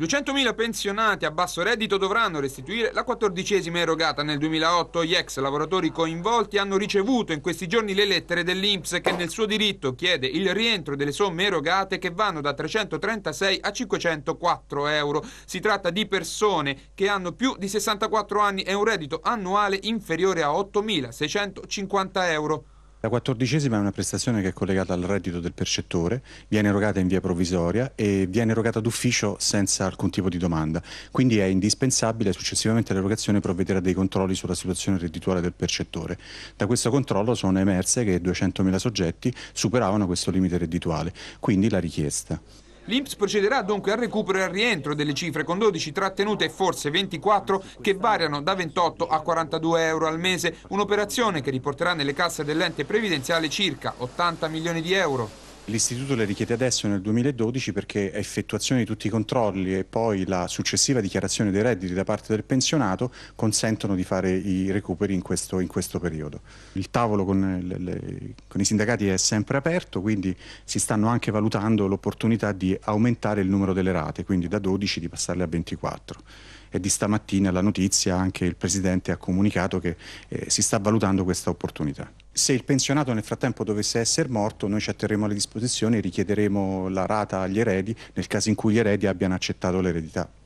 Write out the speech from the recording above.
200.000 pensionati a basso reddito dovranno restituire la quattordicesima erogata nel 2008. Gli ex lavoratori coinvolti hanno ricevuto in questi giorni le lettere dell'Inps che nel suo diritto chiede il rientro delle somme erogate che vanno da 336 a 504 euro. Si tratta di persone che hanno più di 64 anni e un reddito annuale inferiore a 8.650 euro. La quattordicesima è una prestazione che è collegata al reddito del percettore, viene erogata in via provvisoria e viene erogata d'ufficio senza alcun tipo di domanda. Quindi è indispensabile successivamente all'erogazione provvedere a dei controlli sulla situazione reddituale del percettore. Da questo controllo sono emerse che 200.000 soggetti superavano questo limite reddituale, quindi la richiesta. L'Inps procederà dunque al recupero e al rientro delle cifre con 12 trattenute e forse 24 che variano da 28 a 42 euro al mese, un'operazione che riporterà nelle casse dell'ente previdenziale circa 80 milioni di euro. L'Istituto le richiede adesso nel 2012 perché effettuazione di tutti i controlli e poi la successiva dichiarazione dei redditi da parte del pensionato consentono di fare i recuperi in questo, in questo periodo. Il tavolo con, le, le, con, i sindacati è sempre aperto, quindi si stanno anche valutando l'opportunità di aumentare il numero delle rate, quindi da 12 di passarle a 24 e di stamattina la notizia anche il Presidente ha comunicato che eh, si sta valutando questa opportunità. Se il pensionato nel frattempo dovesse essere morto, noi ci atterremo alle disposizioni e richiederemo la rata agli eredi nel caso in cui gli eredi abbiano accettato l'eredità.